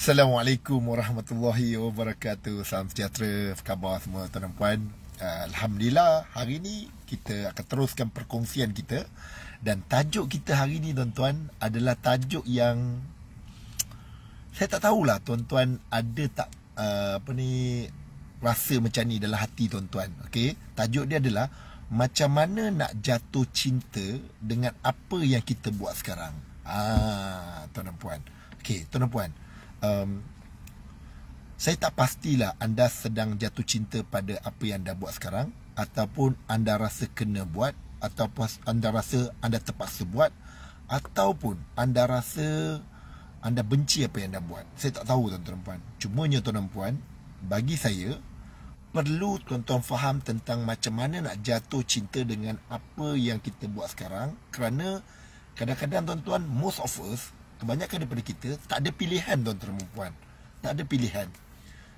Assalamualaikum warahmatullahi wabarakatuh Salam sejahtera Apa khabar semua tuan dan puan ah, Alhamdulillah hari ini kita akan teruskan perkongsian kita Dan tajuk kita hari ini tuan-tuan adalah tajuk yang Saya tak tahulah tuan-tuan ada tak ah, Apa ni Rasa macam ni dalam hati tuan-tuan okay? Tajuk dia adalah Macam mana nak jatuh cinta Dengan apa yang kita buat sekarang Ah, tuan dan puan Okey, tuan dan puan um, saya tak pastilah anda sedang jatuh cinta pada apa yang anda buat sekarang ataupun anda rasa kena buat ataupun anda rasa anda terpaksa buat ataupun anda rasa anda benci apa yang anda buat saya tak tahu tuan-tuan dan puan cumanya tuan dan puan bagi saya perlu tuan-tuan faham tentang macam mana nak jatuh cinta dengan apa yang kita buat sekarang kerana kadang-kadang tuan-tuan most of us kebanyakan daripada kita tak ada pilihan tuan-tuan perempuan tak ada pilihan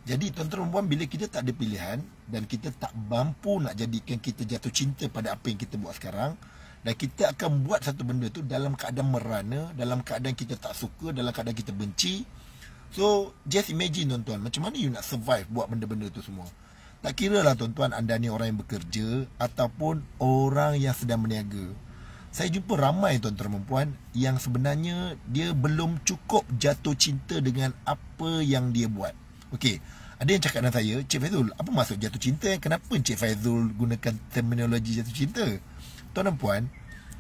jadi tuan-tuan perempuan bila kita tak ada pilihan dan kita tak mampu nak jadikan kita jatuh cinta pada apa yang kita buat sekarang dan kita akan buat satu benda tu dalam keadaan merana dalam keadaan kita tak suka dalam keadaan kita benci so just imagine tuan-tuan macam mana you nak survive buat benda-benda tu semua tak kira lah tuan-tuan anda ni orang yang bekerja ataupun orang yang sedang berniaga saya jumpa ramai tuan-tuan dan puan yang sebenarnya dia belum cukup jatuh cinta dengan apa yang dia buat. Okey, ada yang cakap dengan saya, Cik Faizul, apa maksud jatuh cinta? Kenapa Cik Faizul gunakan terminologi jatuh cinta? Tuan dan puan,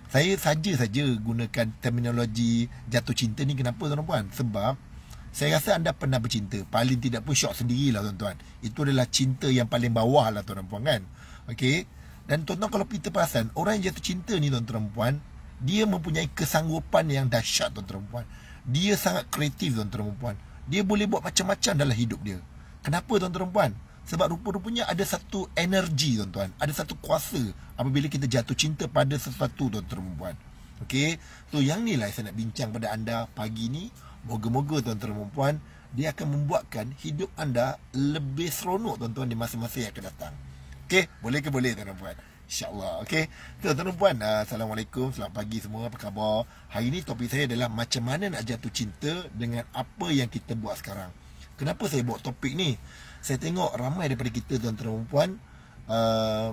saya saja-saja gunakan terminologi jatuh cinta ni kenapa tuan dan puan? Sebab saya rasa anda pernah bercinta. Paling tidak pun syok sendirilah tuan-tuan. Itu adalah cinta yang paling bawah lah tuan dan puan kan? Okey, dan tuan-tuan kalau kita perasan Orang yang jatuh cinta ni tuan-tuan perempuan Dia mempunyai kesanggupan yang dahsyat tuan-tuan perempuan Dia sangat kreatif tuan-tuan perempuan Dia boleh buat macam-macam dalam hidup dia Kenapa tuan-tuan perempuan? Sebab rupa-rupanya ada satu energi tuan-tuan Ada satu kuasa apabila kita jatuh cinta pada sesuatu tuan-tuan perempuan Okay So yang ni lah saya nak bincang pada anda pagi ni Moga-moga tuan-tuan perempuan Dia akan membuatkan hidup anda lebih seronok tuan-tuan di masa-masa yang akan datang Okay, boleh ke boleh tuan puan? InsyaAllah, okey. Tuan dan puan, ah, Assalamualaikum, selamat pagi semua, apa khabar? Hari ini topik saya adalah macam mana nak jatuh cinta dengan apa yang kita buat sekarang. Kenapa saya buat topik ni? Saya tengok ramai daripada kita tuan dan puan, uh, ah,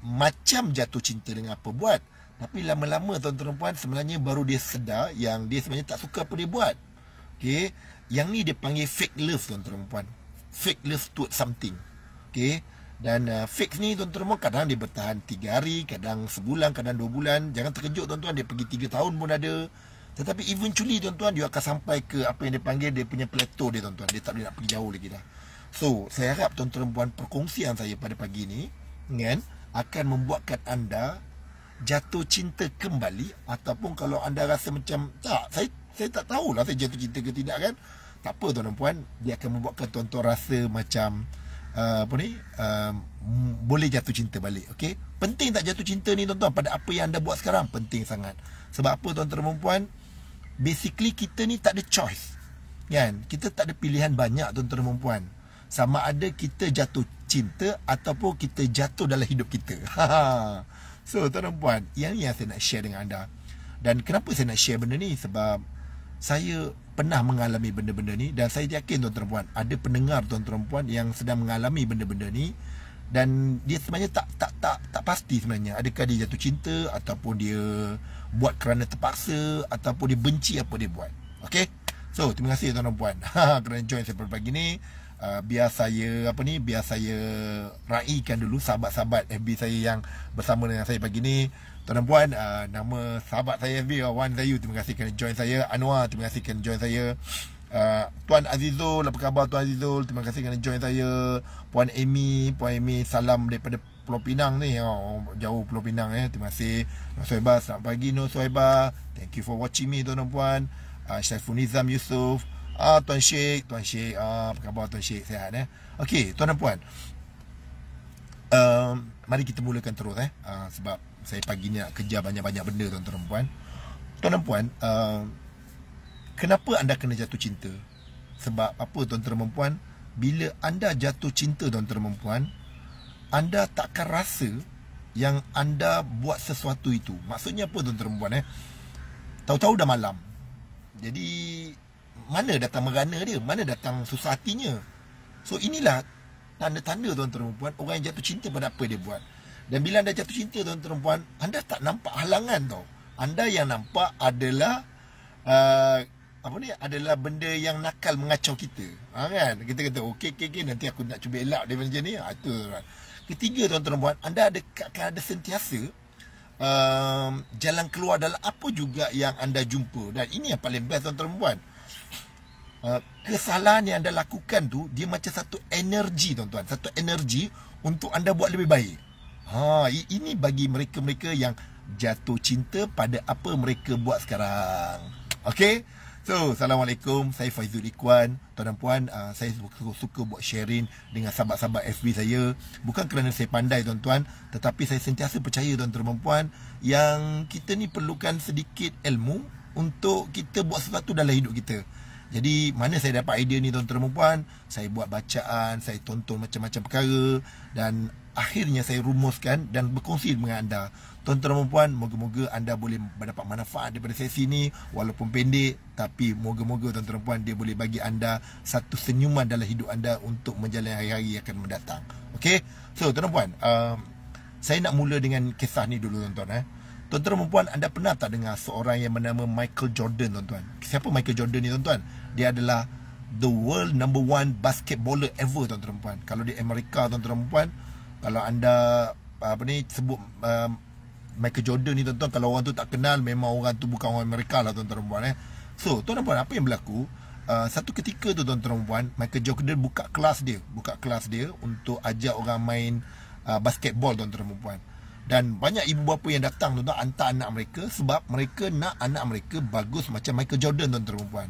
macam jatuh cinta dengan apa buat. Tapi lama-lama tuan dan puan, sebenarnya baru dia sedar yang dia sebenarnya tak suka apa dia buat. Okay, yang ni dia panggil fake love tuan dan puan. Fake love to something. Okay. Dan uh, fix ni tuan-tuan kadang dia bertahan 3 hari, kadang sebulan, kadang 2 bulan. Jangan terkejut tuan-tuan dia pergi 3 tahun pun ada. Tetapi eventually tuan-tuan dia akan sampai ke apa yang dia panggil dia punya plateau dia tuan-tuan. Dia tak boleh nak pergi jauh lagi dah. So saya harap tuan-tuan puan perkongsian saya pada pagi ni kan, akan membuatkan anda jatuh cinta kembali ataupun kalau anda rasa macam tak saya saya tak tahulah saya jatuh cinta ke tidak kan. Tak apa tuan-tuan puan dia akan membuatkan tuan-tuan rasa macam uh, apa ni uh, boleh jatuh cinta balik okey penting tak jatuh cinta ni tuan-tuan pada apa yang anda buat sekarang penting sangat sebab apa tuan-tuan dan puan basically kita ni tak ada choice kan kita tak ada pilihan banyak tuan-tuan dan puan sama ada kita jatuh cinta ataupun kita jatuh dalam hidup kita so tuan-tuan dan puan yang ni yang saya nak share dengan anda dan kenapa saya nak share benda ni sebab saya pernah mengalami benda-benda ni dan saya yakin tuan-tuan puan ada pendengar tuan-tuan puan yang sedang mengalami benda-benda ni dan dia sebenarnya tak tak tak tak pasti sebenarnya adakah dia jatuh cinta ataupun dia buat kerana terpaksa ataupun dia benci apa dia buat okay so terima kasih tuan-tuan puan ha, kerana join saya pada pagi ni Uh, biar saya apa ni biar saya raikan dulu sahabat-sahabat FB saya yang bersama dengan saya pagi ni Tuan dan puan uh, Nama sahabat saya FB uh, Wan Zayu Terima kasih kerana join saya Anwar Terima kasih kerana join saya uh, Tuan Azizul Apa khabar Tuan Azizul Terima kasih kerana join saya Puan Amy Puan Amy Salam daripada Pulau Pinang ni oh, Jauh Pulau Pinang eh Terima kasih Nur Suhaibah Selamat pagi Nur Suhaibah Thank you for watching me Tuan dan puan uh, Syaiful Nizam Yusuf Ah Tuan Sheikh, Tuan Sheikh, ah, apa khabar Tuan Sheikh, sehat eh Okay Tuan dan Puan um, Mari kita mulakan terus eh uh, Sebab saya pagi ni nak kejar banyak-banyak benda tuan-tuan dan puan. Tuan dan puan, uh, kenapa anda kena jatuh cinta? Sebab apa tuan-tuan dan puan? Bila anda jatuh cinta tuan-tuan dan puan, anda takkan rasa yang anda buat sesuatu itu. Maksudnya apa tuan-tuan dan puan eh? Tahu-tahu dah malam. Jadi mana datang merana dia? Mana datang susah hatinya? So inilah tanda-tanda tuan-tuan dan puan orang yang jatuh cinta pada apa dia buat. Dan bila anda jatuh cinta tuan perempuan, anda tak nampak halangan tu. Anda yang nampak adalah uh, apa ni? Adalah benda yang nakal mengacau kita. Ha, kan? Kita kata okey okey okey nanti aku nak cuba elak dia macam ni. Ha, itu tuan. Ketiga tuan perempuan, anda ada akan ada sentiasa um, jalan keluar dalam apa juga yang anda jumpa. Dan ini yang paling best tuan perempuan. Uh, kesalahan yang anda lakukan tu dia macam satu energi tuan-tuan satu energi untuk anda buat lebih baik Ha, ini bagi mereka-mereka yang jatuh cinta pada apa mereka buat sekarang. Okay? So, Assalamualaikum. Saya Faizul Ikhwan. Tuan dan puan, uh, saya suka, suka buat sharing dengan sahabat-sahabat FB saya. Bukan kerana saya pandai, tuan-tuan. Tetapi saya sentiasa percaya, tuan-tuan dan puan, yang kita ni perlukan sedikit ilmu untuk kita buat sesuatu dalam hidup kita. Jadi mana saya dapat idea ni tuan-tuan dan puan Saya buat bacaan, saya tonton macam-macam perkara Dan akhirnya saya rumuskan dan berkongsi dengan anda Tuan-tuan dan puan, moga-moga anda boleh mendapat manfaat daripada sesi ni Walaupun pendek, tapi moga-moga tuan-tuan dan puan Dia boleh bagi anda satu senyuman dalam hidup anda Untuk menjalani hari-hari yang akan mendatang Okay, so tuan-tuan dan puan uh, Saya nak mula dengan kisah ni dulu tuan-tuan eh. Tuan-tuan dan puan, anda pernah tak dengar seorang yang bernama Michael Jordan, tuan-tuan? Siapa Michael Jordan ni, tuan-tuan? Dia adalah the world number one basketballer ever, tuan-tuan dan puan. Kalau di Amerika, tuan-tuan dan puan, kalau anda apa ni sebut uh, Michael Jordan ni, tuan-tuan, kalau orang tu tak kenal, memang orang tu bukan orang Amerika lah, tuan-tuan dan puan. Eh. So, tuan-tuan dan puan, apa yang berlaku? Uh, satu ketika tu, tuan-tuan dan puan, Michael Jordan buka kelas dia. Buka kelas dia untuk ajar orang main uh, basketball, tuan-tuan dan puan. Dan banyak ibu bapa yang datang tuan-tuan hantar anak mereka sebab mereka nak anak mereka bagus macam Michael Jordan tuan-tuan perempuan.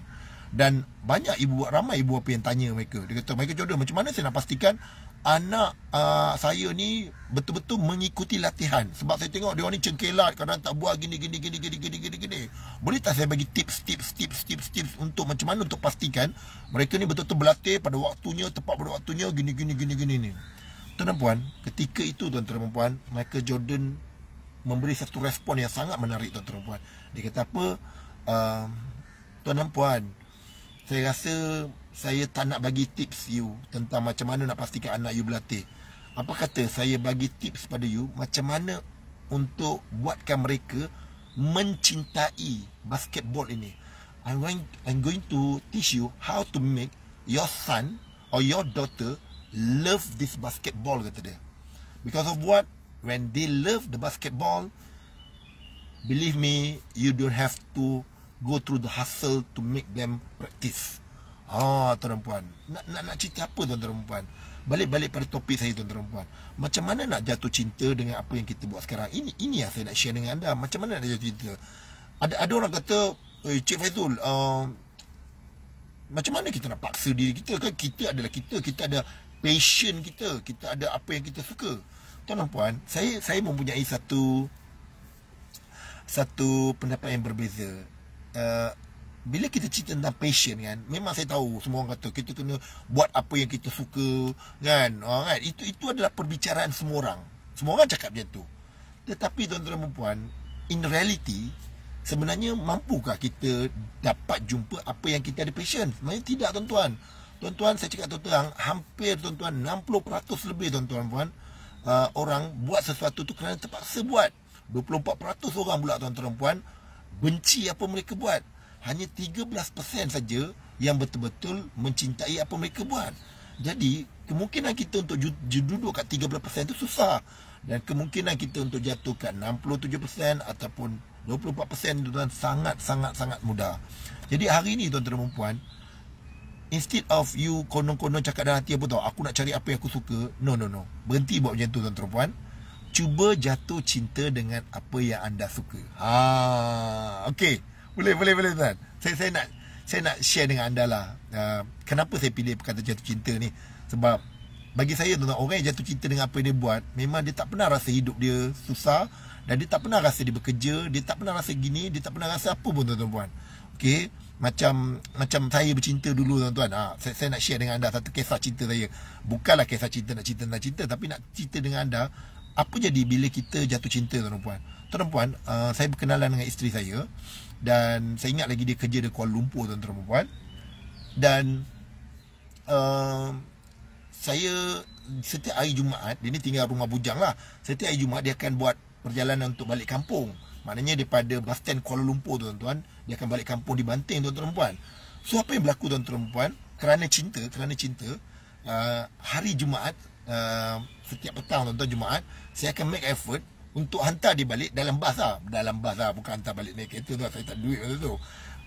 Dan banyak ibu ramai ibu bapa yang tanya mereka. Dia kata Michael Jordan macam mana saya nak pastikan anak uh, saya ni betul-betul mengikuti latihan sebab saya tengok dia orang ni cengkelat kadang tak buat gini gini gini gini gini gini gini boleh tak saya bagi tips tips tips tips tips untuk macam mana untuk pastikan mereka ni betul-betul berlatih pada waktunya tepat pada waktunya gini gini gini gini ni tuan dan puan, ketika itu tuan dan puan, Michael Jordan memberi satu respon yang sangat menarik tuan dan puan. Dia kata apa? Uh, ehm, tuan dan puan, saya rasa saya tak nak bagi tips you tentang macam mana nak pastikan anak you berlatih. Apa kata saya bagi tips pada you macam mana untuk buatkan mereka mencintai basketball ini. I'm going, I'm going to teach you how to make your son or your daughter love this basketball kata dia because of what when they love the basketball believe me you don't have to go through the hustle to make them practice Ah, tuan puan nak, nak, nak cerita apa tuan tuan puan Balik-balik pada topik saya tuan tuan puan Macam mana nak jatuh cinta dengan apa yang kita buat sekarang Ini ini yang saya nak share dengan anda Macam mana nak jatuh cinta Ada ada orang kata Eh Cik Faizul uh, Macam mana kita nak paksa diri kita kan Kita adalah kita Kita ada passion kita kita ada apa yang kita suka tuan dan puan saya saya mempunyai satu satu pendapat yang berbeza uh, bila kita cerita tentang passion kan memang saya tahu semua orang kata kita kena buat apa yang kita suka kan oh, kan itu itu adalah perbicaraan semua orang semua orang cakap macam tu tetapi tuan-tuan dan puan in reality sebenarnya mampukah kita dapat jumpa apa yang kita ada passion sebenarnya tidak tuan-tuan Tuan-tuan saya cakap tuan-tuan Hampir tuan-tuan 60% lebih tuan-tuan puan uh, Orang buat sesuatu tu kerana terpaksa buat 24% orang pula tuan-tuan puan Benci apa mereka buat Hanya 13% saja Yang betul-betul mencintai apa mereka buat Jadi kemungkinan kita untuk duduk kat 13% tu susah Dan kemungkinan kita untuk jatuh kat 67% Ataupun 24% tuan-tuan sangat-sangat-sangat mudah Jadi hari ni tuan-tuan puan Instead of you konon-konon cakap dalam hati apa tau Aku nak cari apa yang aku suka No, no, no Berhenti buat macam tu tuan-tuan puan Cuba jatuh cinta dengan apa yang anda suka Ha, Okay Boleh, boleh, boleh tuan Saya, saya nak saya nak share dengan anda lah uh, Kenapa saya pilih perkataan jatuh cinta ni Sebab Bagi saya tu tuan Orang yang jatuh cinta dengan apa yang dia buat Memang dia tak pernah rasa hidup dia susah Dan dia tak pernah rasa dia bekerja Dia tak pernah rasa gini Dia tak pernah rasa apa pun tuan-tuan puan Okay macam macam saya bercinta dulu tuan-tuan. Ha, saya, saya nak share dengan anda satu kisah cinta saya. Bukanlah kisah cinta nak cinta nak cinta tapi nak cinta dengan anda apa jadi bila kita jatuh cinta tuan-tuan. Tuan-tuan, uh, saya berkenalan dengan isteri saya dan saya ingat lagi dia kerja di Kuala Lumpur tuan-tuan puan. Dan uh, saya setiap hari Jumaat, dia ni tinggal rumah bujang lah. Setiap hari Jumaat dia akan buat perjalanan untuk balik kampung. Maknanya daripada bus stand Kuala Lumpur tu tuan-tuan Dia akan balik kampung di Banting tuan-tuan perempuan So apa yang berlaku tuan-tuan perempuan Kerana cinta, kerana cinta uh, Hari Jumaat uh, Setiap petang tuan-tuan Jumaat Saya akan make effort untuk hantar dia balik dalam bas lah Dalam bas lah bukan hantar balik naik kereta tu Saya tak duit tu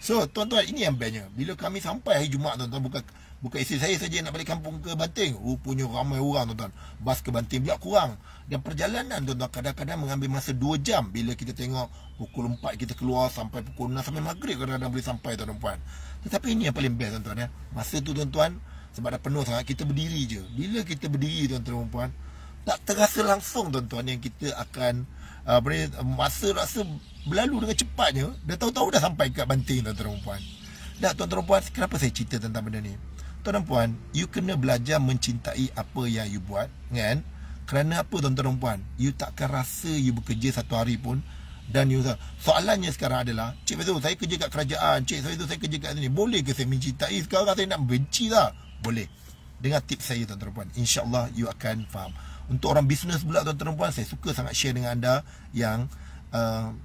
So tuan-tuan ini yang bestnya Bila kami sampai hari Jumaat tuan-tuan buka Bukan isteri saya saja nak balik kampung ke Banting. Rupanya ramai orang tuan-tuan. Bas ke Banting pula kurang. Dan perjalanan tuan-tuan kadang-kadang mengambil masa 2 jam. Bila kita tengok pukul 4 kita keluar sampai pukul 6 sampai maghrib kadang-kadang boleh sampai tuan-tuan. Tetapi ini yang paling best tuan-tuan ya. Masa tu tuan-tuan sebab dah penuh sangat kita berdiri je. Bila kita berdiri tuan-tuan tak terasa langsung tuan-tuan yang kita akan uh, apa ni masa rasa berlalu dengan cepatnya dah tahu-tahu dah sampai kat banting tuan-tuan dan puan dah tuan-tuan dan puan kenapa saya cerita tentang benda ni tuan-tuan dan puan you kena belajar mencintai apa yang you buat kan kerana apa tuan-tuan dan puan you takkan rasa you bekerja satu hari pun dan you soalannya sekarang adalah cik Fazul saya kerja kat kerajaan cik Fazul saya kerja kat sini boleh ke saya mencintai sekarang saya nak benci lah boleh dengan tips saya tuan-tuan dan puan insyaAllah you akan faham untuk orang bisnes pula tuan-tuan dan puan Saya suka sangat share dengan anda Yang uh,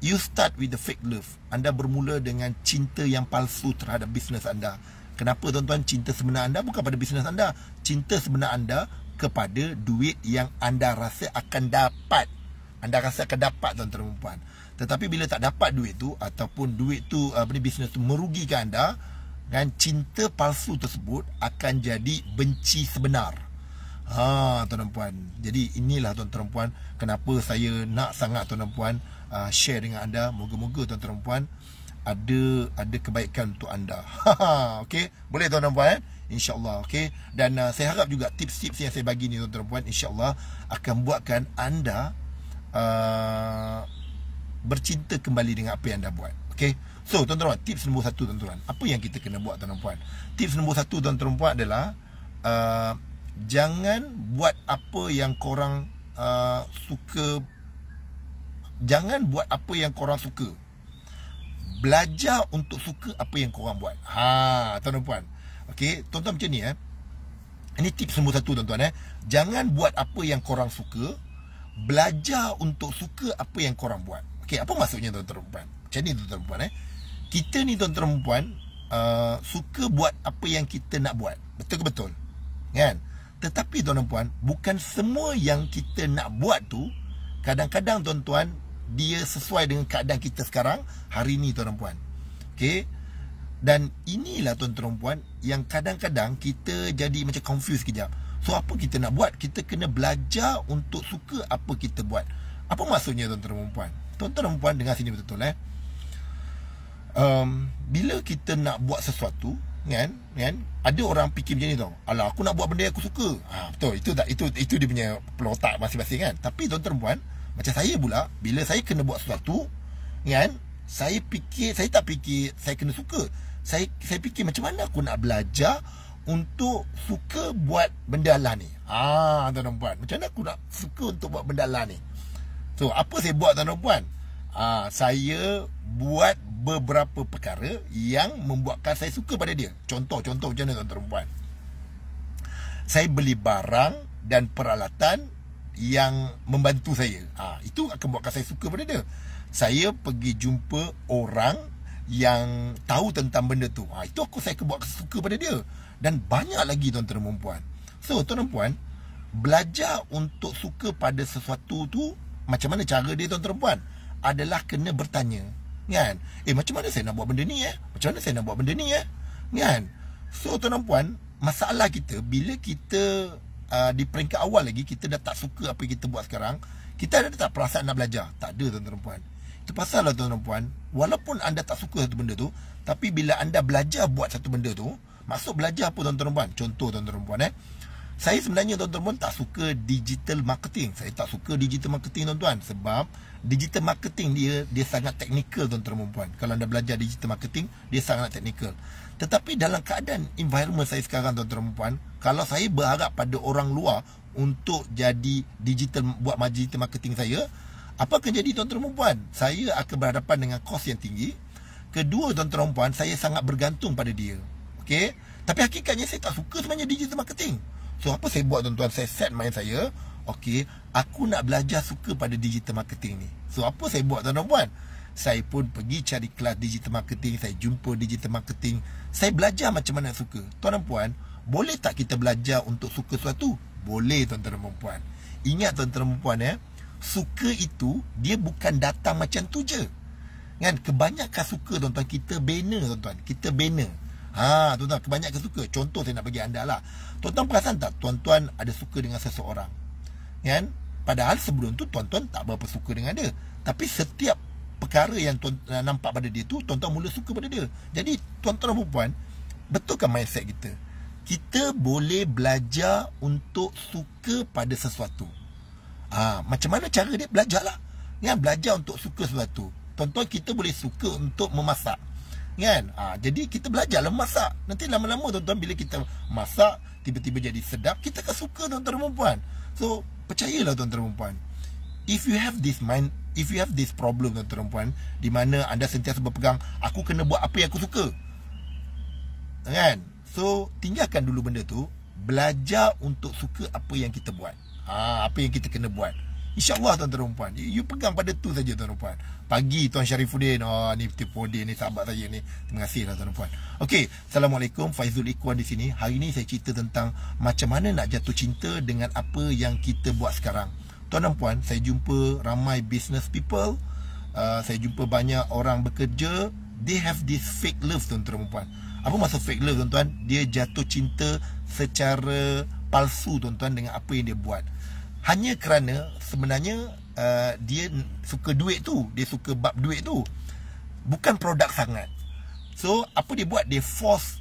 You start with the fake love Anda bermula dengan cinta yang palsu terhadap bisnes anda Kenapa tuan-tuan cinta sebenar anda bukan pada bisnes anda Cinta sebenar anda kepada duit yang anda rasa akan dapat Anda rasa akan dapat tuan-tuan dan puan Tetapi bila tak dapat duit tu Ataupun duit tu, apa bisnes tu merugikan anda dan cinta palsu tersebut akan jadi benci sebenar Ha tuan puan. Jadi inilah tuan-tuan puan kenapa saya nak sangat tuan-tuan puan uh, share dengan anda. Moga-moga tuan-tuan puan ada ada kebaikan untuk anda. Ha, okay. boleh tuan-tuan puan eh? insya-Allah okey. Dan uh, saya harap juga tips-tips yang saya bagi ni tuan-tuan puan insya akan buatkan anda uh, bercinta kembali dengan apa yang anda buat. Okay. So tuan-tuan puan, tips nombor satu tuan-tuan. Apa yang kita kena buat tuan-tuan puan? Tips nombor satu tuan-tuan puan adalah uh, jangan buat apa yang korang uh, suka jangan buat apa yang korang suka belajar untuk suka apa yang korang buat ha tuan puan okey tuan-tuan macam ni eh ini tip semua satu tuan-tuan eh jangan buat apa yang korang suka belajar untuk suka apa yang korang buat okey apa maksudnya tuan-tuan puan macam ni tuan-tuan puan eh kita ni tuan-tuan puan uh, suka buat apa yang kita nak buat betul ke betul kan yeah. Tetapi tuan dan puan, bukan semua yang kita nak buat tu kadang-kadang tuan-tuan dia sesuai dengan keadaan kita sekarang hari ini tuan dan puan. Okey. Dan inilah tuan-tuan dan puan yang kadang-kadang kita jadi macam confused kejap. So apa kita nak buat? Kita kena belajar untuk suka apa kita buat. Apa maksudnya tuan-tuan dan puan? Tuan-tuan dan puan dengar sini betul-betul eh. Um, bila kita nak buat sesuatu, kan kan ada orang fikir macam ni tau alah aku nak buat benda yang aku suka ha, betul itu tak itu itu dia punya pelotak masing-masing kan tapi tuan perempuan macam saya pula bila saya kena buat sesuatu kan saya fikir saya tak fikir saya kena suka saya saya fikir macam mana aku nak belajar untuk suka buat benda lah ni ha tuan perempuan macam mana aku nak suka untuk buat benda lah ni so apa saya buat tuan perempuan ha, saya buat beberapa perkara yang membuatkan saya suka pada dia. Contoh, contoh macam mana tuan-tuan puan. Saya beli barang dan peralatan yang membantu saya. Ha, itu akan buatkan saya suka pada dia. Saya pergi jumpa orang yang tahu tentang benda tu. Ha, itu aku saya buat suka pada dia. Dan banyak lagi tuan-tuan dan So, tuan dan puan, belajar untuk suka pada sesuatu tu macam mana cara dia tuan-tuan dan adalah kena bertanya kan eh macam mana saya nak buat benda ni eh macam mana saya nak buat benda ni eh kan so tuan dan puan masalah kita bila kita uh, di peringkat awal lagi kita dah tak suka apa yang kita buat sekarang kita ada tak perasaan nak belajar tak ada tuan dan puan itu pasal lah tuan dan puan walaupun anda tak suka satu benda tu tapi bila anda belajar buat satu benda tu masuk belajar apa tuan dan puan contoh tuan dan puan eh saya sebenarnya tuan-tuan tak suka digital marketing. Saya tak suka digital marketing tuan-tuan sebab digital marketing dia dia sangat teknikal tuan-tuan dan puan. Kalau anda belajar digital marketing, dia sangat teknikal. Tetapi dalam keadaan environment saya sekarang tuan-tuan dan puan, kalau saya berharap pada orang luar untuk jadi digital buat digital marketing saya, apa akan jadi tuan-tuan dan puan? Saya akan berhadapan dengan kos yang tinggi. Kedua tuan-tuan dan puan, saya sangat bergantung pada dia. okay Tapi hakikatnya saya tak suka sebenarnya digital marketing. So apa saya buat tuan-tuan? Saya set mind saya, okay Aku nak belajar suka pada digital marketing ni So apa saya buat tuan-tuan puan Saya pun pergi cari kelas digital marketing Saya jumpa digital marketing Saya belajar macam mana suka Tuan-tuan puan Boleh tak kita belajar untuk suka sesuatu? Boleh tuan-tuan puan Ingat tuan-tuan puan ya Suka itu Dia bukan datang macam tu je Kan kebanyakan suka tuan-tuan Kita bina tuan-tuan Kita bina Ha, tuan-tuan kebanyakan suka Contoh saya nak bagi anda lah Tuan-tuan perasan tak Tuan-tuan ada suka dengan seseorang Kan Padahal sebelum tu tuan-tuan tak berapa suka dengan dia. Tapi setiap perkara yang tuan eh, nampak pada dia tu, tuan-tuan mula suka pada dia. Jadi tuan-tuan dan perempuan, betulkan mindset kita. Kita boleh belajar untuk suka pada sesuatu. Ha, macam mana cara dia? belajar lah? Ya, belajar untuk suka sesuatu. Tuan-tuan kita boleh suka untuk memasak. Kan? Ha, jadi kita belajarlah memasak. Nanti lama-lama tuan-tuan bila kita masak, tiba-tiba jadi sedap, kita akan suka tuan-tuan dan perempuan. So, percayalah tuan-tuan dan puan if you have this mind if you have this problem tuan-tuan dan puan di mana anda sentiasa berpegang aku kena buat apa yang aku suka kan so tinggalkan dulu benda tu belajar untuk suka apa yang kita buat ha, apa yang kita kena buat InsyaAllah tuan-tuan dan puan you, you pegang pada tu saja tuan-tuan puan Pagi Tuan Syarifuddin Oh ni Tuan Pudin ni sahabat saya ni Terima kasih lah tuan-tuan Okay Assalamualaikum Faizul Ikhwan di sini Hari ni saya cerita tentang Macam mana nak jatuh cinta Dengan apa yang kita buat sekarang Tuan dan puan Saya jumpa ramai business people uh, Saya jumpa banyak orang bekerja They have this fake love tuan-tuan dan puan Apa maksud fake love tuan-tuan Dia jatuh cinta secara palsu tuan-tuan Dengan apa yang dia buat hanya kerana sebenarnya uh, dia suka duit tu dia suka bab duit tu bukan produk sangat so apa dia buat dia force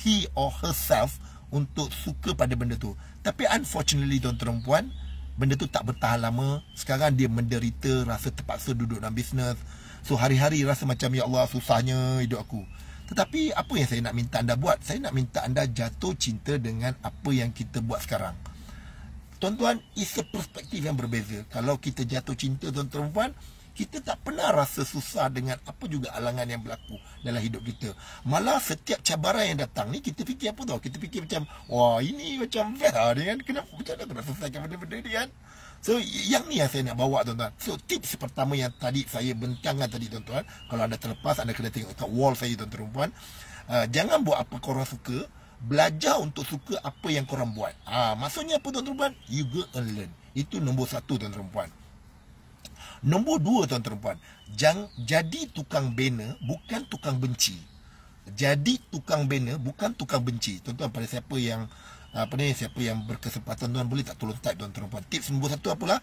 he or herself untuk suka pada benda tu tapi unfortunately tuan-tuan dan puan benda tu tak bertahan lama sekarang dia menderita rasa terpaksa duduk dalam bisnes so hari-hari rasa macam ya Allah susahnya hidup aku tetapi apa yang saya nak minta anda buat saya nak minta anda jatuh cinta dengan apa yang kita buat sekarang Tuan-tuan, it's a perspektif yang berbeza. Kalau kita jatuh cinta dengan perempuan, kita tak pernah rasa susah dengan apa juga alangan yang berlaku dalam hidup kita. Malah setiap cabaran yang datang ni, kita fikir apa tau? Kita fikir macam, wah ini macam fair lah kan? Kenapa macam mana aku nak selesaikan benda-benda ni kan? So, yang ni yang saya nak bawa tuan-tuan. So, tips pertama yang tadi saya bentangkan tadi tuan-tuan. Kalau anda terlepas, anda kena tengok kat wall saya tuan-tuan. Uh, jangan buat apa korang suka belajar untuk suka apa yang korang buat. Ha, maksudnya apa tuan-tuan puan? You go and learn. Itu nombor satu tuan-tuan puan. Nombor dua tuan-tuan puan. Jang, jadi tukang bina bukan tukang benci. Jadi tukang bina bukan tukang benci. Tuan-tuan pada siapa yang apa ni siapa yang berkesempatan tuan boleh tak tolong type tuan tuan puan tips nombor satu apalah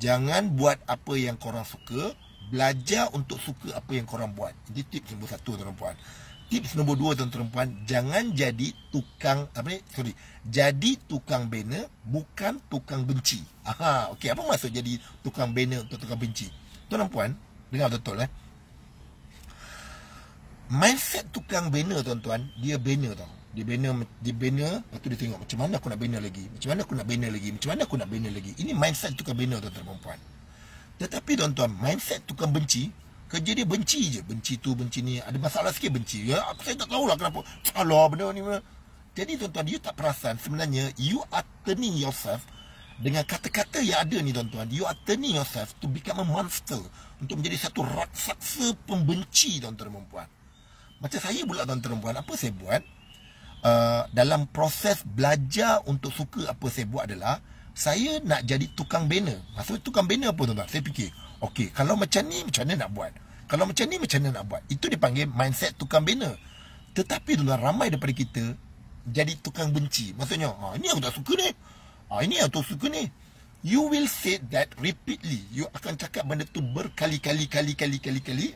jangan buat apa yang korang suka belajar untuk suka apa yang korang buat jadi tips nombor satu tuan tuan puan tips nombor dua tuan-tuan dan puan jangan jadi tukang apa ni sorry jadi tukang bina bukan tukang benci aha okey apa maksud jadi tukang bina atau tukang benci tuan dan puan dengar betul eh mindset tukang bina tuan-tuan dia bina tau dia bina dia bina lepas tu dia tengok macam mana aku nak bina lagi macam mana aku nak bina lagi macam mana aku nak bina lagi ini mindset tukang bina tuan-tuan dan puan tetapi tuan-tuan mindset tukang benci kerja dia benci je benci tu benci ni ada masalah sikit benci ya aku saya tak tahu lah kenapa Allah benda ni benda. jadi tuan-tuan you tak perasan sebenarnya you are turning yourself dengan kata-kata yang ada ni tuan-tuan you are turning yourself to become a monster untuk menjadi satu raksasa pembenci tuan-tuan dan puan macam saya pula tuan-tuan dan puan apa saya buat uh, dalam proses belajar untuk suka apa saya buat adalah saya nak jadi tukang bina. Maksud tukang bina apa tu? tuan Saya fikir, okay, kalau macam ni macam mana nak buat? Kalau macam ni macam mana nak buat? Itu dipanggil mindset tukang bina. Tetapi tuan-tuan ramai daripada kita jadi tukang benci. Maksudnya, ha ini aku tak suka ni. Ha ini aku tak suka ni. You will say that repeatedly. You akan cakap benda tu berkali-kali kali kali kali kali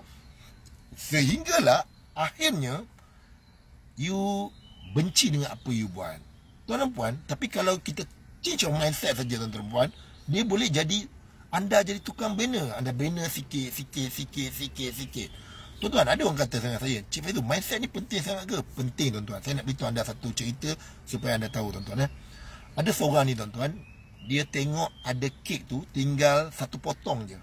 sehinggalah akhirnya you benci dengan apa you buat. Tuan dan puan, tapi kalau kita change your mindset saja tuan-tuan dia boleh jadi anda jadi tukang bina anda bina sikit sikit sikit sikit sikit tuan-tuan ada orang kata sangat saya cik Fahidu mindset ni penting sangat ke penting tuan-tuan saya nak beritahu anda satu cerita supaya anda tahu tuan-tuan eh. ada seorang ni tuan-tuan dia tengok ada kek tu tinggal satu potong je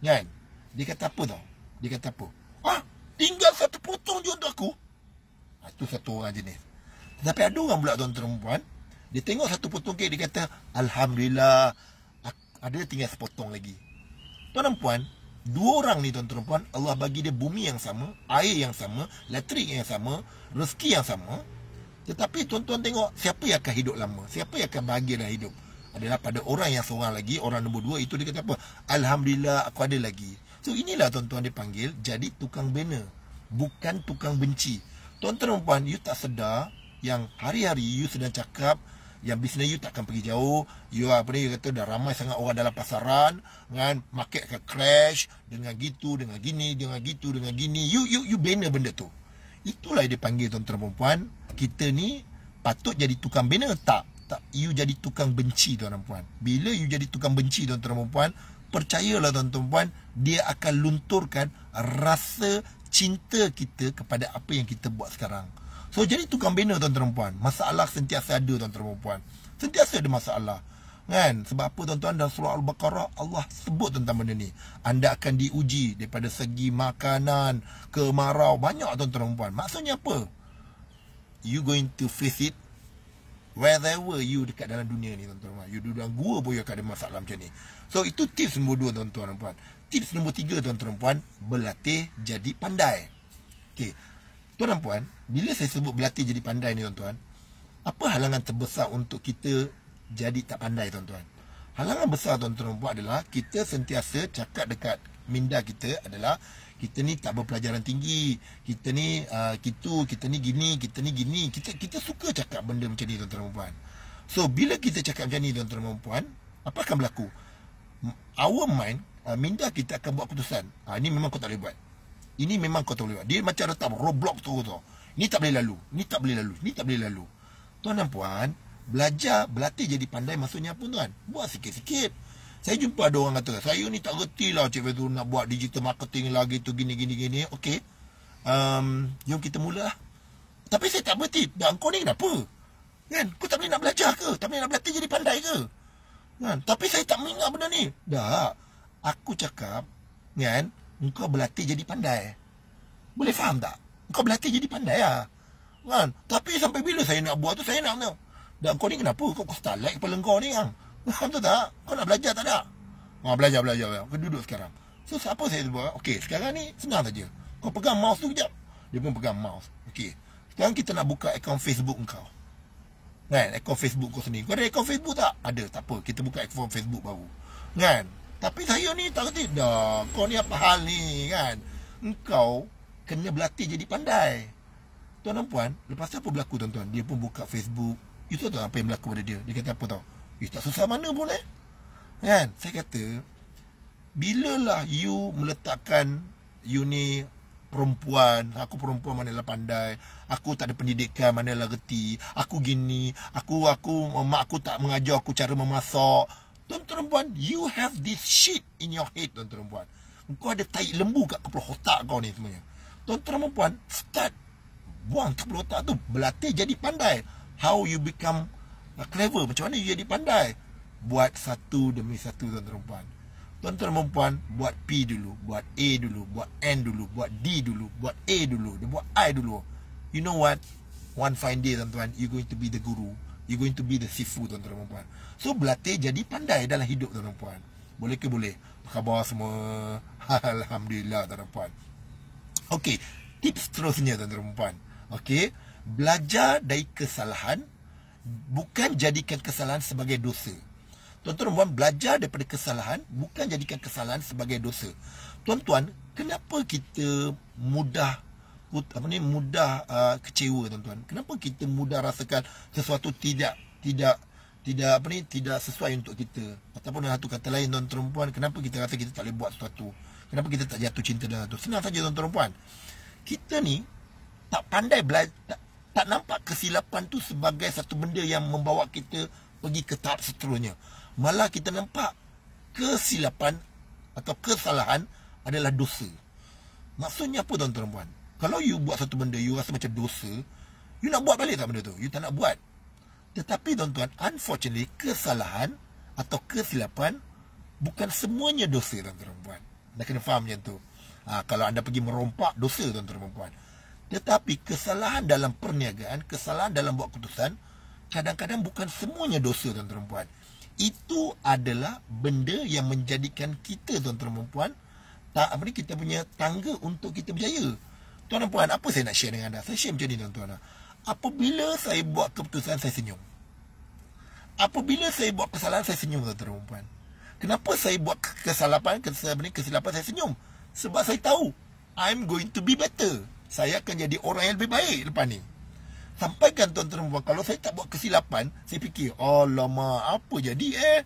kan dia kata apa tau dia kata apa ah tinggal satu potong je untuk aku itu ah, satu orang jenis tapi ada orang pula tuan-tuan dia tengok satu potong kek Dia kata Alhamdulillah Ada tinggal sepotong lagi Tuan dan puan Dua orang ni tuan-tuan dan puan Allah bagi dia bumi yang sama Air yang sama Elektrik yang sama Rezeki yang sama Tetapi tuan-tuan tengok Siapa yang akan hidup lama Siapa yang akan bahagia dalam hidup Adalah pada orang yang seorang lagi Orang nombor dua itu dia kata apa Alhamdulillah aku ada lagi So inilah tuan-tuan dipanggil Jadi tukang bina Bukan tukang benci Tuan-tuan dan puan You tak sedar Yang hari-hari you sedang cakap yang bisnes you takkan pergi jauh you lah apa ni you kata dah ramai sangat orang dalam pasaran dengan market akan crash dengan gitu dengan gini dengan gitu dengan gini you you you bina benda tu itulah dia panggil tuan-tuan puan kita ni patut jadi tukang bina tak tak you jadi tukang benci tuan-tuan puan bila you jadi tukang benci tuan-tuan puan percayalah tuan-tuan puan dia akan lunturkan rasa cinta kita kepada apa yang kita buat sekarang. So jadi tukang bina tuan-tuan dan puan. Masalah sentiasa ada tuan-tuan dan puan. Sentiasa ada masalah. Kan? Sebab apa tuan-tuan dalam surah Al-Baqarah Allah sebut tentang benda ni. Anda akan diuji daripada segi makanan, kemarau, banyak tuan-tuan dan puan. Maksudnya apa? You going to face it wherever you dekat dalam dunia ni tuan-tuan You duduk dalam gua pun you ada masalah macam ni. So itu tips nombor dua tuan-tuan dan puan. Tips nombor tiga tuan-tuan dan puan, berlatih jadi pandai. Okay. Tuan dan puan, bila saya sebut berlatih jadi pandai ni tuan-tuan, apa halangan terbesar untuk kita jadi tak pandai tuan-tuan? Halangan besar tuan-tuan dan adalah kita sentiasa cakap dekat minda kita adalah kita ni tak berpelajaran tinggi, kita ni uh, gitu, kita ni gini, kita ni gini. Kita kita suka cakap benda macam ni tuan-tuan puan. So bila kita cakap macam ni tuan-tuan puan, apa akan berlaku? Our mind, uh, minda kita akan buat keputusan. Ah ha, uh, ni memang kau tak boleh buat. Ini memang kau tak boleh Dia macam letak roadblock tu tu. Ini tak boleh lalu. Ini tak boleh lalu. Ini tak boleh lalu. Tuan dan puan, belajar, berlatih jadi pandai maksudnya apa tuan? Buat sikit-sikit. Saya jumpa ada orang kata, saya ni tak reti lah Cik Fazul nak buat digital marketing lagi tu gini gini gini. Okay. Um, jom kita mula Tapi saya tak berhenti Dan kau ni kenapa? Kan? Kau tak boleh nak belajar ke? Tak boleh nak berlatih jadi pandai ke? Kan? Tapi saya tak mengingat benda ni Dah Aku cakap Kan? engkau berlatih jadi pandai. Boleh faham tak? Engkau berlatih jadi pandai lah. Kan? Tapi sampai bila saya nak buat tu, saya nak tu. Dan kau ni kenapa? Kau kau start like kepala kau ni kan? Faham tu tak? Kau nak belajar tak tak? Ha, ah, belajar, belajar, belajar. Kau duduk sekarang. So, apa saya buat? Okey, sekarang ni senang saja. Kau pegang mouse tu kejap. Dia pun pegang mouse. Okey. Sekarang kita nak buka akaun Facebook kau. Kan? Akaun Facebook kau sendiri. Kau ada akaun Facebook tak? Ada. Tak apa. Kita buka akaun Facebook baru. Kan? Tapi saya ni tak kerti dah. Kau ni apa hal ni kan? Engkau kena berlatih jadi pandai. Tuan dan puan, lepas tu apa berlaku tuan-tuan? Dia pun buka Facebook. You tahu tak apa yang berlaku pada dia? Dia kata apa tau? Eh tak susah mana pun eh. Kan? Saya kata, bila lah you meletakkan you ni perempuan, aku perempuan mana lah pandai, aku tak ada pendidikan mana lah reti, aku gini, aku aku mak aku tak mengajar aku cara memasak, Tuan-tuan puan, you have this shit in your head, tuan-tuan puan. Kau ada tahi lembu kat kepala otak kau ni semuanya. Tuan-tuan puan, start buang kepala otak tu. Berlatih jadi pandai. How you become uh, clever. Macam mana you jadi pandai. Buat satu demi satu, tuan-tuan puan. Tuan-tuan puan, buat P dulu. Buat A dulu. Buat N dulu. Buat D dulu. Buat A dulu. dan buat I dulu. You know what? One fine day, tuan-tuan. You're going to be the guru. You going to be the sifu, tuan-tuan puan. So berlatih jadi pandai dalam hidup tuan dan puan. Boleh ke boleh? Apa khabar semua? Alhamdulillah tuan dan puan. Okey, tips seterusnya tuan dan puan. Okey, belajar dari kesalahan bukan jadikan kesalahan sebagai dosa. Tuan-tuan dan puan belajar daripada kesalahan bukan jadikan kesalahan sebagai dosa. Tuan-tuan, kenapa kita mudah apa ni mudah uh, kecewa tuan-tuan kenapa kita mudah rasakan sesuatu tidak tidak tidak apa ni tidak sesuai untuk kita ataupun satu kata lain non perempuan kenapa kita rasa kita tak boleh buat sesuatu kenapa kita tak jatuh cinta dalam tu senang saja non perempuan kita ni tak pandai belajar tak, tak nampak kesilapan tu sebagai satu benda yang membawa kita pergi ke tahap seterusnya malah kita nampak kesilapan atau kesalahan adalah dosa maksudnya apa non perempuan kalau you buat satu benda you rasa macam dosa you nak buat balik tak benda tu you tak nak buat tetapi tuan-tuan, unfortunately kesalahan atau kesilapan bukan semuanya dosa tuan-tuan puan. Anda kena faham macam tu. Ha, kalau anda pergi merompak, dosa tuan-tuan puan. Tetapi kesalahan dalam perniagaan, kesalahan dalam buat keputusan, kadang-kadang bukan semuanya dosa tuan-tuan puan. Itu adalah benda yang menjadikan kita tuan-tuan puan, tak apa ni kita punya tangga untuk kita berjaya. Tuan-tuan puan, apa saya nak share dengan anda? Saya share macam ni tuan-tuan. Apabila saya buat keputusan saya senyum Apabila saya buat kesalahan saya senyum tuan -tuan, puan. Kenapa saya buat kesalahan kesalahan kesilapan saya senyum Sebab saya tahu I'm going to be better Saya akan jadi orang yang lebih baik lepas ni Sampaikan tuan-tuan puan Kalau saya tak buat kesilapan Saya fikir Alamak apa jadi eh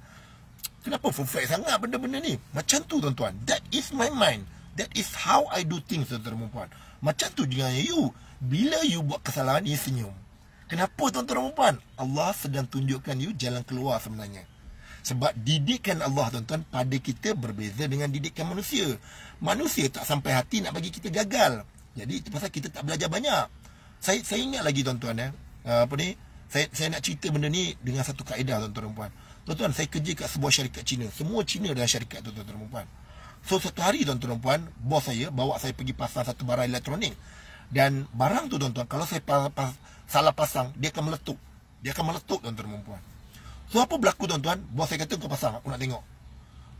Kenapa perfect sangat benda-benda ni Macam tu tuan-tuan That is my mind That is how I do things tuan-tuan Macam tu dengan you bila you buat kesalahan, you senyum. Kenapa tuan-tuan dan puan? Allah sedang tunjukkan you jalan keluar sebenarnya. Sebab didikan Allah tuan-tuan pada kita berbeza dengan didikan manusia. Manusia tak sampai hati nak bagi kita gagal. Jadi itu pasal kita tak belajar banyak. Saya saya ingat lagi tuan-tuan ya. apa ni? Saya saya nak cerita benda ni dengan satu kaedah tuan-tuan dan puan. Tuan-tuan, saya kerja kat sebuah syarikat Cina. Semua Cina dalam syarikat tuan-tuan dan puan. So satu hari tuan-tuan dan puan, bos saya bawa saya pergi pasar satu barang elektronik. Dan barang tu tuan-tuan Kalau saya pas, pas, salah pasang Dia akan meletup Dia akan meletup tuan-tuan dan perempuan So apa berlaku tuan-tuan Buat saya kata kau pasang Aku nak tengok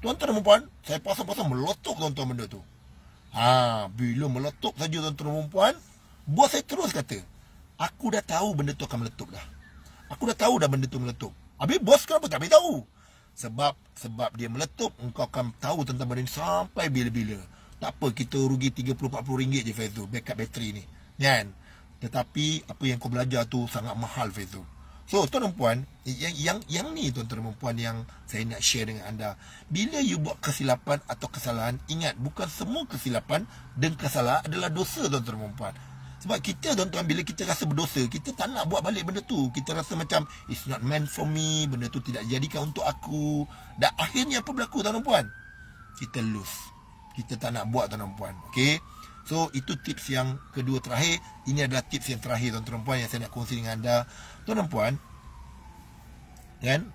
Tuan-tuan dan perempuan Saya pasang-pasang meletup tuan-tuan benda tu Ha, bila meletup saja tuan-tuan dan perempuan Buat saya terus kata Aku dah tahu benda tu akan meletup dah Aku dah tahu dah benda tu meletup Habis bos kenapa tak tahu? Sebab sebab dia meletup Engkau akan tahu tentang benda ni sampai bila-bila tak apa kita rugi 30 40 ringgit je Fezu backup bateri ni kan tetapi apa yang kau belajar tu sangat mahal Fezu so tuan dan puan yang yang yang ni tuan dan puan yang saya nak share dengan anda bila you buat kesilapan atau kesalahan ingat bukan semua kesilapan dan kesalahan adalah dosa tuan dan puan sebab kita tuan-tuan bila kita rasa berdosa Kita tak nak buat balik benda tu Kita rasa macam It's not meant for me Benda tu tidak jadikan untuk aku Dan akhirnya apa berlaku tuan-tuan Kita lose kita tak nak buat tuan puan okey so itu tips yang kedua terakhir ini adalah tips yang terakhir tuan puan yang saya nak kongsi dengan anda tuan puan kan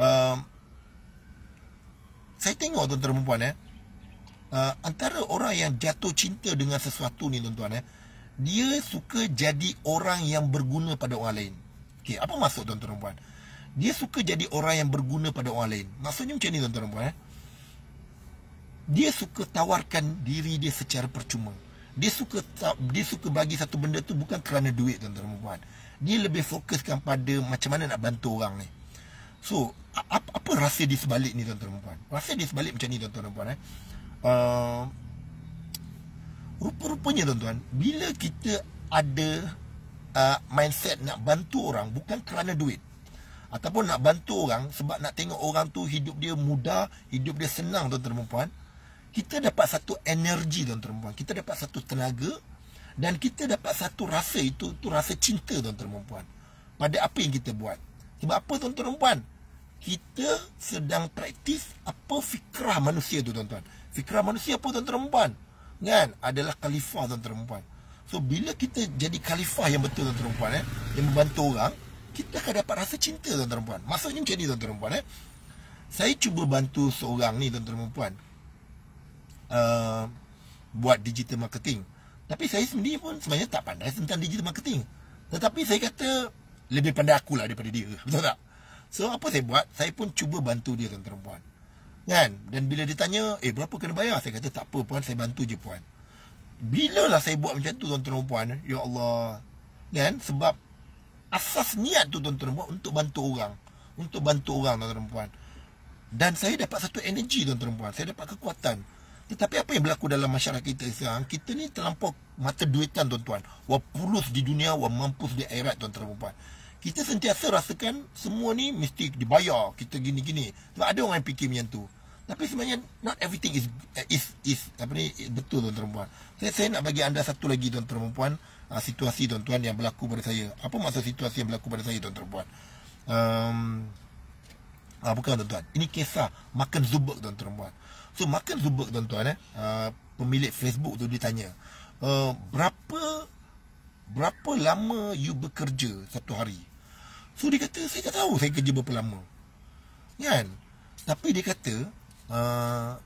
um, saya tengok tuan tuan puan eh uh, antara orang yang jatuh cinta dengan sesuatu ni tuan tuan eh dia suka jadi orang yang berguna pada orang lain Okay, apa maksud tuan tuan puan dia suka jadi orang yang berguna pada orang lain maksudnya macam ni tuan tuan puan eh dia suka tawarkan diri dia secara percuma. Dia suka dia suka bagi satu benda tu bukan kerana duit tuan-tuan puan. Dia lebih fokuskan pada macam mana nak bantu orang ni. So, apa, apa rahsia di sebalik ni tuan-tuan puan? Rahsia di sebalik macam ni tuan-tuan puan eh. Uh, rupa-rupanya tuan-tuan, bila kita ada uh, mindset nak bantu orang bukan kerana duit ataupun nak bantu orang sebab nak tengok orang tu hidup dia mudah, hidup dia senang tuan-tuan puan-puan. tuan tuan puan puan kita dapat satu energi tuan perempuan kita dapat satu tenaga dan kita dapat satu rasa itu tu rasa cinta tuan perempuan pada apa yang kita buat sebab apa tuan perempuan kita sedang praktis apa fikrah manusia tu tuan-tuan fikrah manusia apa tuan perempuan kan adalah khalifah tuan perempuan so bila kita jadi khalifah yang betul tuan perempuan eh yang membantu orang kita akan dapat rasa cinta tuan perempuan maksudnya macam ni tuan perempuan eh saya cuba bantu seorang ni tuan perempuan Uh, buat digital marketing. Tapi saya sendiri pun sebenarnya tak pandai tentang digital marketing. Tetapi saya kata lebih pandai aku lah daripada dia. Betul tak? So apa saya buat? Saya pun cuba bantu dia dengan perempuan. Kan? Dan bila dia tanya, eh berapa kena bayar? Saya kata tak apa puan, saya bantu je puan. lah saya buat macam tu tuan-tuan puan, ya Allah. Kan? Sebab asas niat tu tuan-tuan puan untuk bantu orang. Untuk bantu orang tuan-tuan puan. Dan saya dapat satu energi tuan-tuan puan. Saya dapat kekuatan. Tetapi apa yang berlaku dalam masyarakat kita sekarang? Kita ni terlampau mata duitan tuan-tuan. Wah pulus di dunia, wah mampus di akhirat tuan-tuan dan Kita sentiasa rasakan semua ni mesti dibayar. Kita gini-gini. Sebab ada orang yang fikir macam tu. Tapi sebenarnya not everything is is is apa ni betul tuan-tuan dan Saya, saya nak bagi anda satu lagi tuan-tuan dan ah, situasi tuan-tuan yang berlaku pada saya. Apa maksud situasi yang berlaku pada saya tuan-tuan dan Um, bukan tuan-tuan. Ini kisah makan zubuk tuan-tuan dan So Makan Zuberg tuan-tuan eh, uh, pemilik Facebook tu dia tanya, uh, berapa berapa lama you bekerja satu hari? So dia kata, saya tak tahu saya kerja berapa lama. Kan? Tapi dia kata, uh,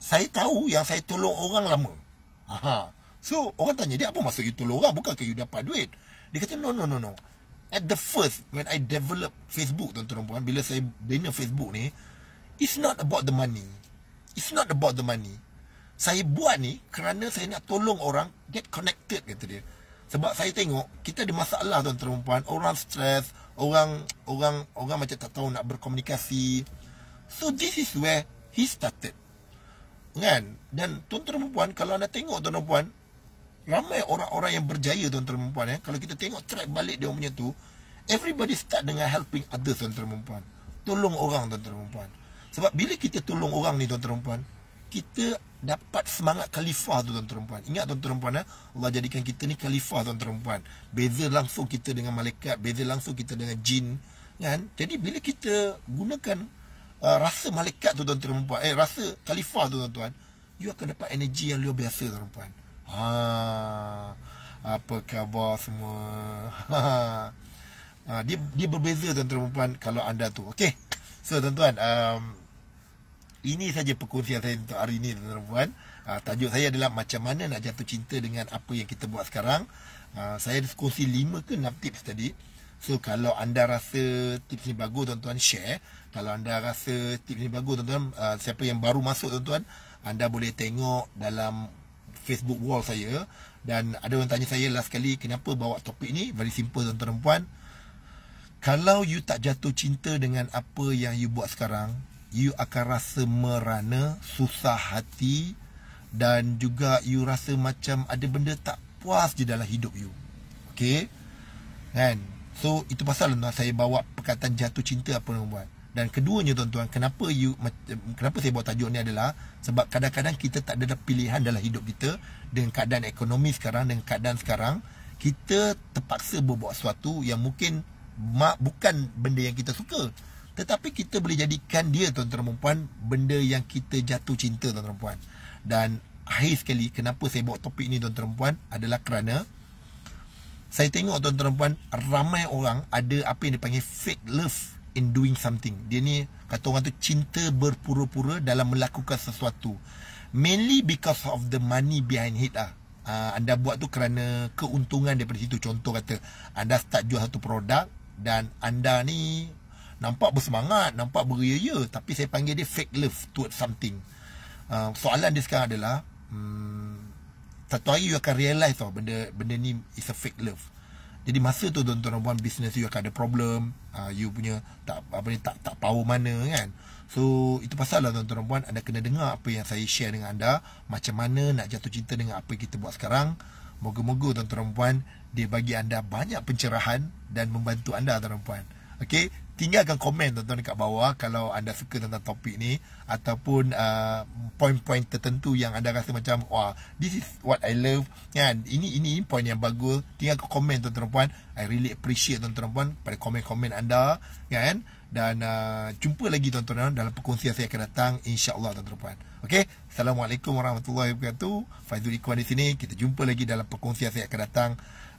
saya tahu yang saya tolong orang lama. Aha. So orang tanya dia, apa maksud you tolong orang? Bukankah you dapat duit? Dia kata, no, no, no, no. At the first, when I develop Facebook, tuan-tuan, bila saya bina Facebook ni, it's not about the money. It's not about the money. Saya buat ni kerana saya nak tolong orang get connected kata dia. Sebab saya tengok kita ada masalah tuan perempuan. orang stres, orang orang orang macam tak tahu nak berkomunikasi. So this is where he started. Kan? Dan tuan perempuan kalau anda tengok tuan perempuan, ramai orang-orang yang berjaya tuan perempuan. puan eh. Kalau kita tengok track balik dia punya tu, everybody start dengan helping others tuan perempuan. Tolong orang tuan perempuan. Sebab bila kita tolong orang ni tuan-tuan puan, kita dapat semangat khalifah tu tuan-tuan puan. Ingat tuan-tuan puan eh? Allah jadikan kita ni khalifah tuan-tuan puan. Beza langsung kita dengan malaikat, beza langsung kita dengan jin, kan? Jadi bila kita gunakan uh, rasa malaikat tu tuan-tuan puan, eh rasa khalifah tu tuan-tuan, you akan dapat energi yang luar biasa tuan-tuan puan. Ha. Apa khabar semua? Ha. Ha, ha dia dia berbeza tuan-tuan puan kalau anda tu. Okey. So tuan-tuan, um, ini saja perkongsian saya untuk hari ini tuan-tuan. Uh, tajuk saya adalah macam mana nak jatuh cinta dengan apa yang kita buat sekarang. Uh, saya ada kongsi 5 ke 6 tips tadi. So kalau anda rasa tips ni bagus tuan-tuan share. Kalau anda rasa tips ni bagus tuan-tuan uh, siapa yang baru masuk tuan-tuan anda boleh tengok dalam Facebook wall saya dan ada orang tanya saya last kali kenapa bawa topik ni very simple tuan-tuan dan puan kalau you tak jatuh cinta dengan apa yang you buat sekarang you akan rasa merana, susah hati dan juga you rasa macam ada benda tak puas je dalam hidup you. Okay? Kan? So, itu pasal lah saya bawa perkataan jatuh cinta apa nak buat. Dan keduanya tuan-tuan, kenapa you kenapa saya bawa tajuk ni adalah sebab kadang-kadang kita tak ada pilihan dalam hidup kita dengan keadaan ekonomi sekarang, dengan keadaan sekarang, kita terpaksa berbuat sesuatu yang mungkin mak bukan benda yang kita suka. Tetapi kita boleh jadikan dia tuan-tuan dan puan Benda yang kita jatuh cinta tuan-tuan dan puan Dan akhir sekali kenapa saya bawa topik ni tuan-tuan dan puan Adalah kerana Saya tengok tuan-tuan dan puan Ramai orang ada apa yang dipanggil fake love in doing something Dia ni kata orang tu cinta berpura-pura dalam melakukan sesuatu Mainly because of the money behind it lah Uh, anda buat tu kerana keuntungan daripada situ contoh kata anda start jual satu produk dan anda ni Nampak bersemangat, nampak beria-ia Tapi saya panggil dia fake love towards something uh, Soalan dia sekarang adalah hmm, Satu hari you akan realize tau benda, benda ni is a fake love Jadi masa tu tuan-tuan buat business you akan ada problem uh, You punya tak apa ni, tak tak power mana kan So itu pasal lah tuan-tuan puan Anda kena dengar apa yang saya share dengan anda Macam mana nak jatuh cinta dengan apa yang kita buat sekarang Moga-moga tuan-tuan puan Dia bagi anda banyak pencerahan Dan membantu anda tuan-tuan puan Okay, tinggalkan komen tuan-tuan dekat bawah kalau anda suka tentang topik ni ataupun uh, poin-poin tertentu yang anda rasa macam wah this is what I love kan ini ini, point yang bagus tinggalkan komen tuan-tuan puan I really appreciate tuan-tuan puan pada komen-komen anda kan dan uh, jumpa lagi tuan-tuan dalam perkongsian saya akan datang insya-Allah tuan-tuan puan okey assalamualaikum warahmatullahi wabarakatuh Faizul Ikhwan di sini kita jumpa lagi dalam perkongsian saya akan datang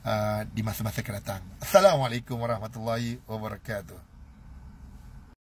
uh, di masa-masa akan datang assalamualaikum warahmatullahi wabarakatuh